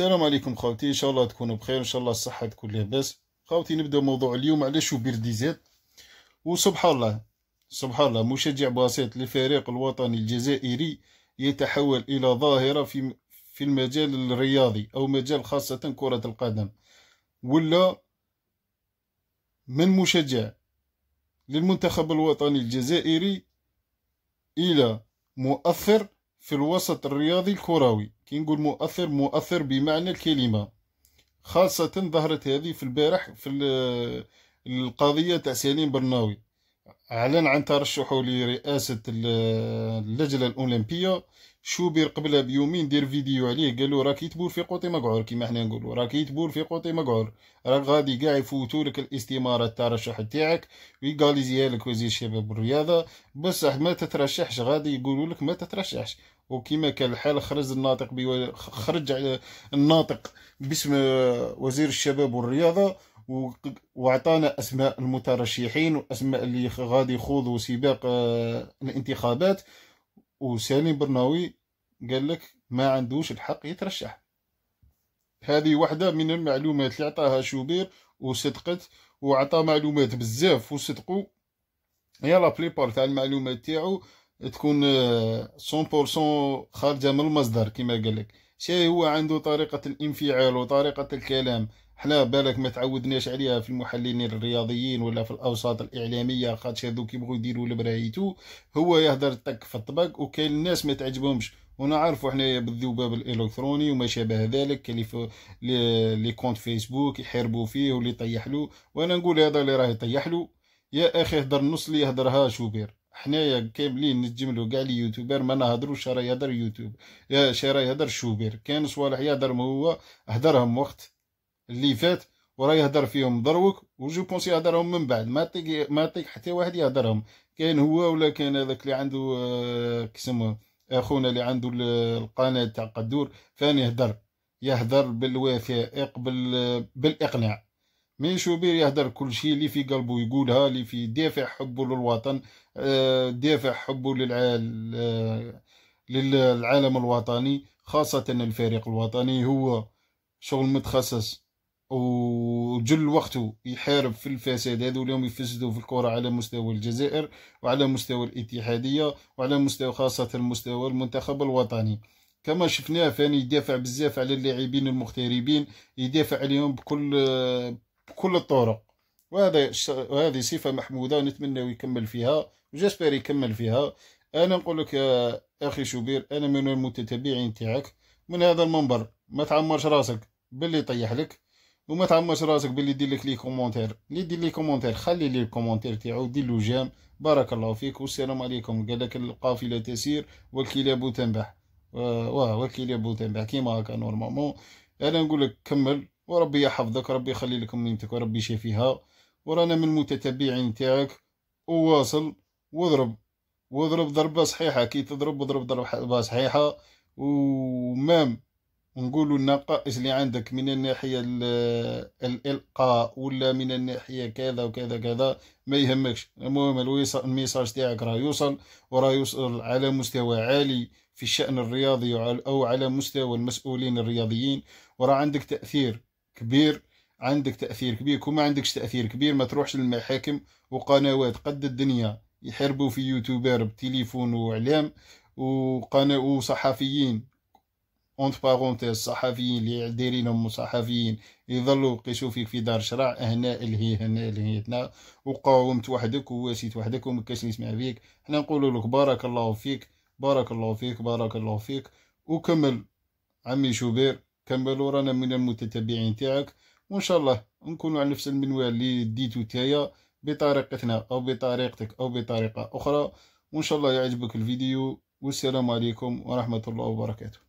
السلام عليكم خاوتي ان شاء الله تكونوا بخير ان شاء الله الصحه تكون لاباس خاوتي نبدا موضوع اليوم على بيردي ديزات وسبحان الله سبحان الله مشجع بسيط للفريق الوطني الجزائري يتحول الى ظاهره في في المجال الرياضي او مجال خاصه كره القدم ولا من مشجع للمنتخب الوطني الجزائري الى مؤثر في الوسط الرياضي الكروي كي نقول مؤثر مؤثر بمعنى الكلمة خاصة ظهرت هذه في البارح في القضية تاع سليم برناوي أعلن عن ترشحه لرئاسة اللجنة الأولمبية شوبير قبلها بيومين دير فيديو عليه قالو راك يتبول في قوطي مقعور كيما حنا نقولو راك يتبول في قوطي مقعور راك غادي كاع يفوتولك الاستماره الترشح تاعك ويقاليزيها لك وزير الشباب والرياضه بصح ما تترشحش غادي يقولولك ما تترشحش وكما كان الحال خرج الناطق بيو... خرج الناطق باسم وزير الشباب والرياضه و... وعطانا اسماء المترشحين واسماء اللي غادي يخوضوا سباق آه، الانتخابات وسالم برناوي قال لك ما عندوش الحق يترشح هذه واحدة من المعلومات اللي عطاها شوبير وصدقت وعطى معلومات بزاف وصدقوا هي لا بليبار تاع المعلومات تاعو تكون 100% خارجه من المصدر كما قال لك شي هو عنده طريقه الانفعال وطريقه الكلام حنا بالك ما تعودناش عليها في المحللين الرياضيين ولا في الاوساط الاعلاميه خاطش هادو كيبغيو يديروا البرايتو هو يهدر تك في الطبق وكاين الناس ما تعجبهمش ونعرفوا حنايا بالذباب الالكتروني وما شابه ذلك اللي في لي كونت فيسبوك يحربوا فيه واللي يطيحلو له وانا نقول هذا اللي راه يطيح له يا اخي هدر النص اللي يهدرها شوبير حنايا كاملين نتجملوا كاع لي يوتيوبر ما نهضروش راه يهدر يوتيوب يا شرا يهدر شوبير كان صوالح يهدر هو هدرهم وقت اللي فات وراه يهضر فيهم دروك وجو بونس يهضرهم من بعد ما تيك ما تيك حتى واحد يهضرهم كاين هو ولا كاين هذاك اللي عنده آه، كسمه اخونا اللي عنده القناه تاع قدور فان يهضر يهضر بالوفاء يقبل بالاقناع مي شوبير يهدر كل شيء اللي في قلبه يقولها اللي في دافع حبه للوطن آه، دافع حبه للعال آه، للعالم الوطني خاصة الفريق الوطني هو شغل متخصص وجل وقته يحارب في الفساد هذا اليوم يفسدوا في الكرة على مستوى الجزائر وعلى مستوى الاتحادية وعلى مستوى خاصة مستوى المنتخب الوطني كما شفناه فاني يدافع بزاف على اللاعبين المغتربين يدافع عليهم بكل بكل الطرق وهذا وهذه صفة محمودة نتمنى يكمل فيها وجاسبر يكمل فيها أنا نقول لك يا أخي شوبير أنا من المتتبعين تاعك من هذا المنبر ما تعمرش راسك باللي يطيح لك وما تعمرش راسك باللي دير لك لي كومونتير اللي دير لي كومونتير خلي لي الكومونتير تاعو دير له جام بارك الله فيك والسلام عليكم قال لك القافله تسير والكلاب تنبح آه، واه والكلاب تنبح كيما هكا نورمالمون انا نقول لك كمل وربي يحفظك ربي يخلي لك ميمتك وربي يشفيها ورانا من المتتبعين تاعك وواصل واضرب واضرب ضربه صحيحه كي تضرب اضرب ضربه صحيحه ومام ونقولوا النقائص اللي عندك من الناحية الإلقاء ولا من الناحية كذا وكذا كذا ما يهمكش المهم الميساج تاعك راه يوصل وراه يوصل على مستوى عالي في الشأن الرياضي أو على مستوى المسؤولين الرياضيين وراه عندك تأثير كبير عندك تأثير كبير كون ما عندكش تأثير كبير ما تروحش للمحاكم وقنوات قد الدنيا يحربوا في يوتيوبر بتليفون وإعلام وقناة وصحفيين اونت باغونتيز صحفيين اللي دايرينهم صحفيين يظلوا يقيسوا فيك في دار شرع هنا الهي هنا الهي هنا وقاومت وحدك وواسيت وحدك وما كاش يسمع فيك حنا نقولوا لك بارك الله فيك بارك الله فيك بارك الله فيك وكمل عمي شوبير كمل ورانا من المتتبعين تاعك وان شاء الله نكونوا على نفس المنوال اللي ديتو تايا بطريقتنا او بطريقتك او بطريقه اخرى وان شاء الله يعجبك الفيديو والسلام عليكم ورحمه الله وبركاته